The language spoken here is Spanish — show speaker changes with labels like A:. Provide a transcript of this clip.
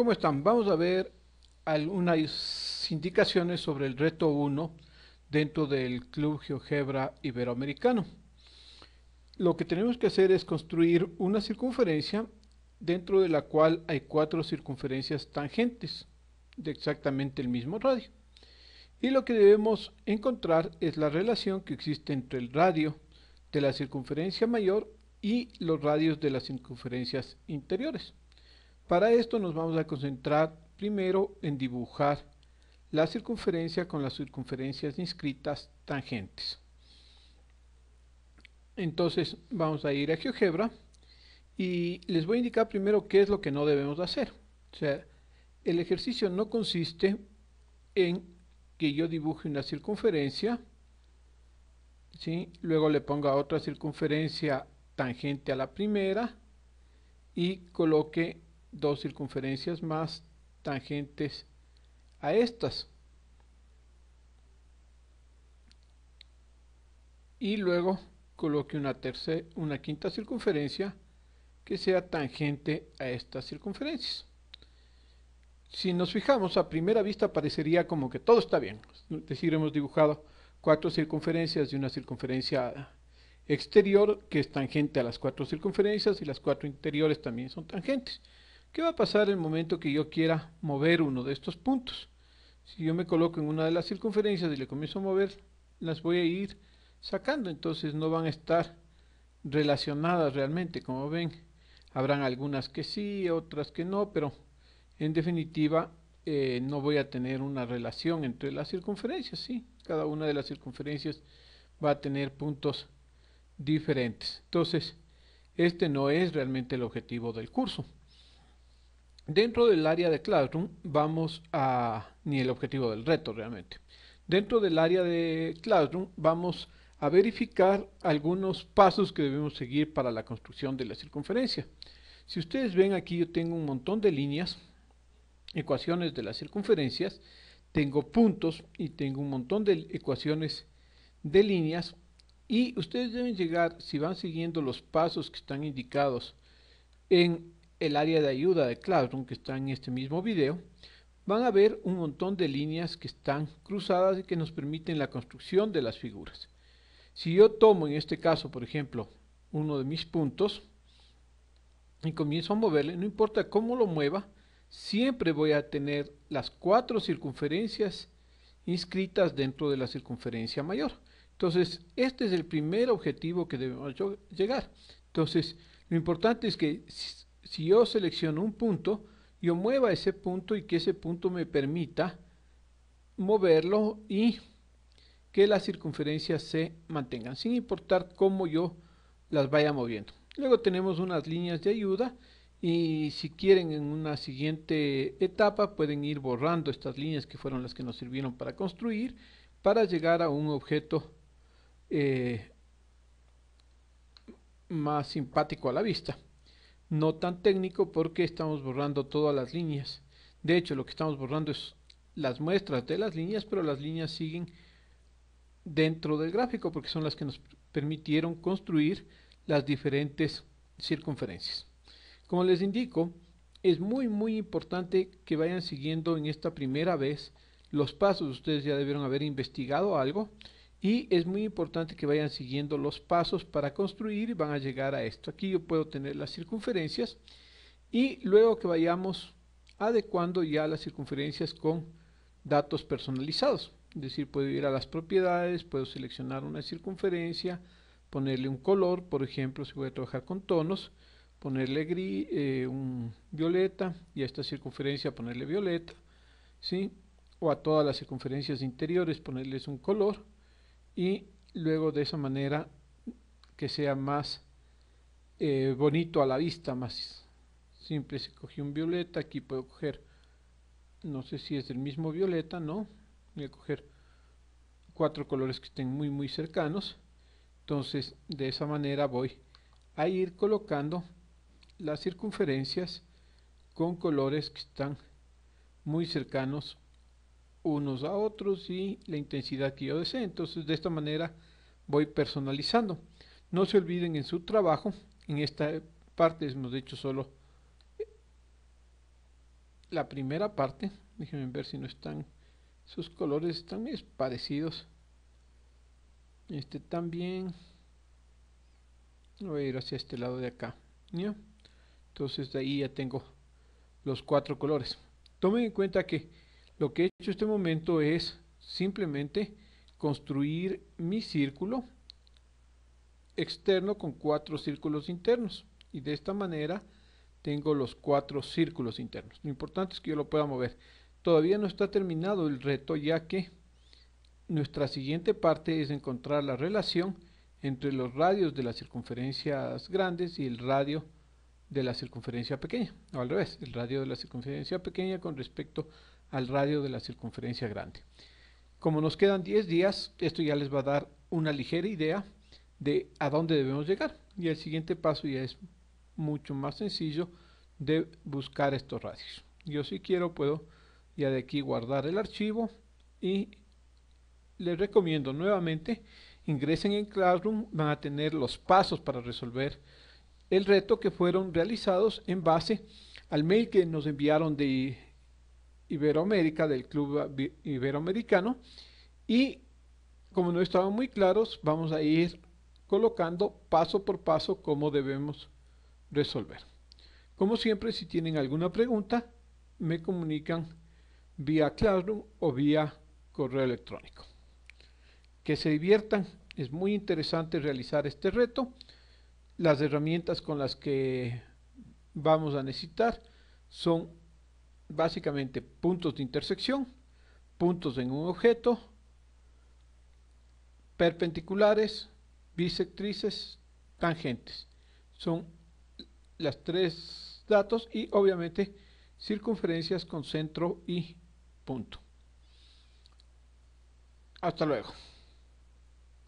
A: ¿Cómo están? Vamos a ver algunas indicaciones sobre el reto 1 dentro del Club GeoGebra Iberoamericano. Lo que tenemos que hacer es construir una circunferencia dentro de la cual hay cuatro circunferencias tangentes de exactamente el mismo radio. Y lo que debemos encontrar es la relación que existe entre el radio de la circunferencia mayor y los radios de las circunferencias interiores. Para esto nos vamos a concentrar primero en dibujar la circunferencia con las circunferencias inscritas tangentes. Entonces vamos a ir a GeoGebra y les voy a indicar primero qué es lo que no debemos hacer. O sea, el ejercicio no consiste en que yo dibuje una circunferencia, ¿sí? luego le ponga otra circunferencia tangente a la primera y coloque dos circunferencias más tangentes a estas. Y luego coloque una, una quinta circunferencia que sea tangente a estas circunferencias. Si nos fijamos, a primera vista parecería como que todo está bien. Es decir, hemos dibujado cuatro circunferencias y una circunferencia exterior que es tangente a las cuatro circunferencias y las cuatro interiores también son tangentes. ¿Qué va a pasar el momento que yo quiera mover uno de estos puntos? Si yo me coloco en una de las circunferencias y le comienzo a mover, las voy a ir sacando, entonces no van a estar relacionadas realmente, como ven. Habrán algunas que sí, otras que no, pero en definitiva eh, no voy a tener una relación entre las circunferencias, ¿sí? Cada una de las circunferencias va a tener puntos diferentes. Entonces, este no es realmente el objetivo del curso. Dentro del área de Classroom vamos a, ni el objetivo del reto realmente, dentro del área de Classroom vamos a verificar algunos pasos que debemos seguir para la construcción de la circunferencia. Si ustedes ven aquí yo tengo un montón de líneas, ecuaciones de las circunferencias, tengo puntos y tengo un montón de ecuaciones de líneas y ustedes deben llegar, si van siguiendo los pasos que están indicados en el área de ayuda de Classroom que está en este mismo video, van a ver un montón de líneas que están cruzadas y que nos permiten la construcción de las figuras. Si yo tomo en este caso, por ejemplo, uno de mis puntos y comienzo a moverle, no importa cómo lo mueva, siempre voy a tener las cuatro circunferencias inscritas dentro de la circunferencia mayor. Entonces, este es el primer objetivo que debemos llegar. Entonces, lo importante es que si yo selecciono un punto, yo mueva ese punto y que ese punto me permita moverlo y que las circunferencias se mantengan, sin importar cómo yo las vaya moviendo. Luego tenemos unas líneas de ayuda y si quieren en una siguiente etapa pueden ir borrando estas líneas que fueron las que nos sirvieron para construir para llegar a un objeto eh, más simpático a la vista no tan técnico porque estamos borrando todas las líneas. De hecho, lo que estamos borrando es las muestras de las líneas, pero las líneas siguen dentro del gráfico porque son las que nos permitieron construir las diferentes circunferencias. Como les indico, es muy muy importante que vayan siguiendo en esta primera vez los pasos. Ustedes ya debieron haber investigado algo y es muy importante que vayan siguiendo los pasos para construir y van a llegar a esto. Aquí yo puedo tener las circunferencias y luego que vayamos adecuando ya las circunferencias con datos personalizados. Es decir, puedo ir a las propiedades, puedo seleccionar una circunferencia, ponerle un color, por ejemplo, si voy a trabajar con tonos, ponerle gris, eh, un violeta y a esta circunferencia ponerle violeta, ¿sí? o a todas las circunferencias interiores ponerles un color y luego de esa manera que sea más eh, bonito a la vista, más simple. Si cogí un violeta, aquí puedo coger, no sé si es del mismo violeta, ¿no? Voy a coger cuatro colores que estén muy muy cercanos. Entonces de esa manera voy a ir colocando las circunferencias con colores que están muy cercanos unos a otros y la intensidad que yo desee. Entonces de esta manera voy personalizando. No se olviden en su trabajo, en esta parte hemos hecho solo eh, la primera parte. Déjenme ver si no están, sus colores están parecidos. Este también. Voy a ir hacia este lado de acá. Entonces de ahí ya tengo los cuatro colores. Tomen en cuenta que lo que he hecho este momento es simplemente construir mi círculo externo con cuatro círculos internos y de esta manera tengo los cuatro círculos internos lo importante es que yo lo pueda mover todavía no está terminado el reto ya que nuestra siguiente parte es encontrar la relación entre los radios de las circunferencias grandes y el radio de la circunferencia pequeña o al revés, el radio de la circunferencia pequeña con respecto a al radio de la circunferencia grande. Como nos quedan 10 días, esto ya les va a dar una ligera idea de a dónde debemos llegar. Y el siguiente paso ya es mucho más sencillo de buscar estos radios. Yo si quiero puedo ya de aquí guardar el archivo y les recomiendo nuevamente ingresen en Classroom, van a tener los pasos para resolver el reto que fueron realizados en base al mail que nos enviaron de Iberoamérica del Club Iberoamericano y como no estaban muy claros vamos a ir colocando paso por paso cómo debemos resolver. Como siempre si tienen alguna pregunta me comunican vía Classroom o vía correo electrónico. Que se diviertan, es muy interesante realizar este reto. Las herramientas con las que vamos a necesitar son básicamente puntos de intersección, puntos en un objeto, perpendiculares, bisectrices, tangentes. Son las tres datos y obviamente circunferencias con centro y punto. Hasta luego.